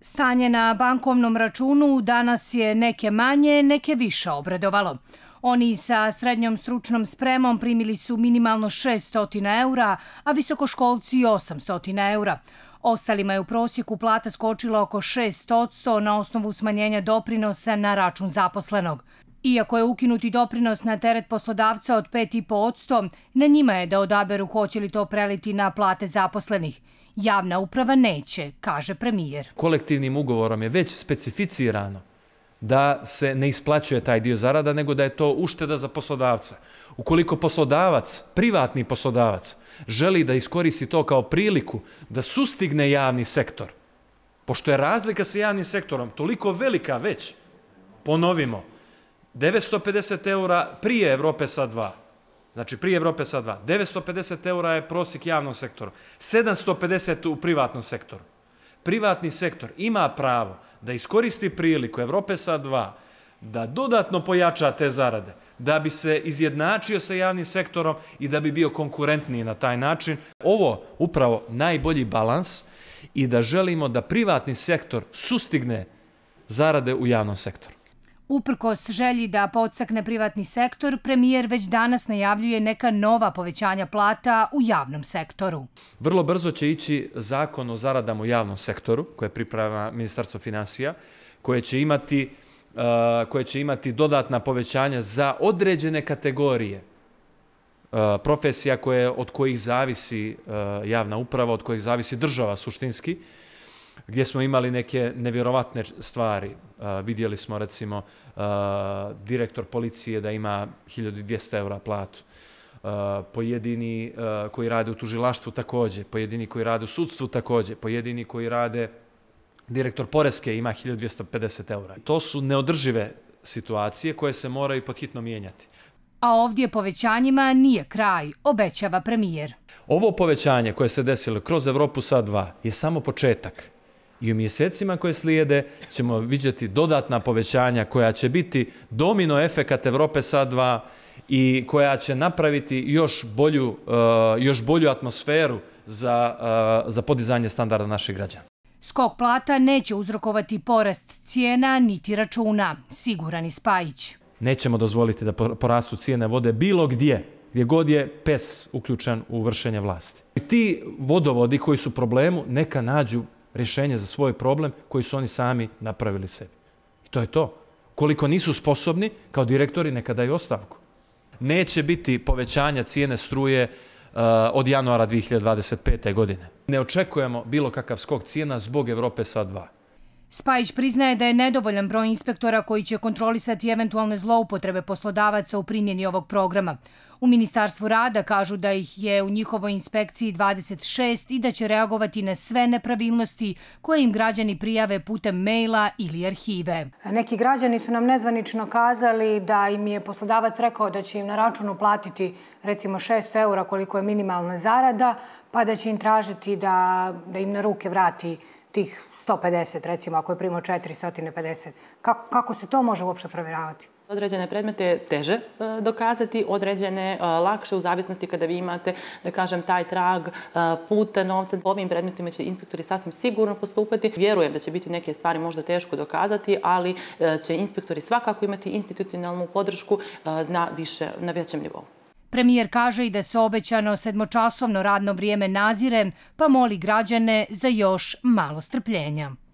Stanje na bankovnom računu danas je neke manje, neke više obradovalo. Oni sa srednjom stručnom spremom primili su minimalno 600 eura, a visokoškolci 800 eura. Ostalima je u prosjeku plata skočila oko 6% na osnovu smanjenja doprinosa na račun zaposlenog. Iako je ukinuti doprinos na teret poslodavca od 5,5%, na njima je da odaberu hoće li to preliti na plate zaposlenih. Javna uprava neće, kaže premijer. Kolektivnim ugovorom je već specificirano da se ne isplaćuje taj dio zarada, nego da je to ušteda za poslodavca. Ukoliko poslodavac, privatni poslodavac, želi da iskoristi to kao priliku da sustigne javni sektor, pošto je razlika sa javnim sektorom toliko velika već, ponovimo – 950 eura prije Evrope sa 2. Znači prije Evrope sa 2. 950 eura je prosjek javnom sektoru. 750 u privatnom sektoru. Privatni sektor ima pravo da iskoristi priliku Evrope sa 2 da dodatno pojača te zarade, da bi se izjednačio sa javnim sektorom i da bi bio konkurentniji na taj način. Ovo upravo najbolji balans i da želimo da privatni sektor sustigne zarade u javnom sektoru. Uprkos želji da podsakne privatni sektor, premijer već danas najavljuje neka nova povećanja plata u javnom sektoru. Vrlo brzo će ići zakon o zaradama u javnom sektoru, koje priprava Ministarstvo financija, koje će imati, uh, koje će imati dodatna povećanja za određene kategorije uh, profesija koje, od kojih zavisi uh, javna uprava, od kojih zavisi država suštinski gdje smo imali neke nevjerovatne stvari. E, vidjeli smo recimo e, direktor policije da ima 1200 eura platu, e, pojedini koji rade u tužilaštvu također, pojedini koji rade u sudstvu također, pojedini koji rade direktor Poreske ima 1250 eura. To su neodržive situacije koje se moraju podhitno mijenjati. A ovdje povećanjima nije kraj, obećava premijer. Ovo povećanje koje se desilo kroz Evropu sa 2 je samo početak. I u mjesecima koje slijede ćemo vidjeti dodatna povećanja koja će biti domino efekat Evrope SA2 i koja će napraviti još bolju, eh, još bolju atmosferu za, eh, za podizanje standarda naših građana. Skok plata neće uzrokovati porast cijena niti računa, siguran je Spajić. Nećemo dozvoliti da porastu cijene vode bilo gdje, gdje god je pes uključen u vršenje vlasti. ti vodovodi koji su problemu neka nađu rješenje za svoj problem koji su oni sami napravili sebi. I to je to. Koliko nisu sposobni, kao direktori neka daju ostavku. Neće biti povećanja cijene struje uh, od januara 2025. godine. Ne očekujemo bilo kakav skok cijena zbog Evrope sa 2. Spajić priznaje da je nedovoljan broj inspektora koji će kontrolisati eventualne zloupotrebe poslodavaca u primjeni ovog programa. U Ministarstvu rada kažu da ih je u njihovoj inspekciji 26 i da će reagovati na sve nepravilnosti koje im građani prijave putem maila ili arhive. Neki građani su nam nezvanično kazali da im je poslodavac rekao da će im na računu platiti recimo 600 eura koliko je minimalna zarada, pa da će im tražiti da, da im na ruke vrati zarada tih 150, recimo, ako je primao 450, kako se to može uopšte provjeravati? Određene predmete je teže e, dokazati, određene e, lakše u zavisnosti kada vi imate, da kažem, taj trag e, puta novca. Ovim predmetima će inspektori sasvim sigurno postupati. Vjerujem da će biti neke stvari možda teško dokazati, ali će inspektori svakako imati institucionalnu podršku na, više, na većem nivou. Premijer kaže i da se obećano sedmočasovno radno vrijeme nazire, pa moli građane za još malo strpljenja.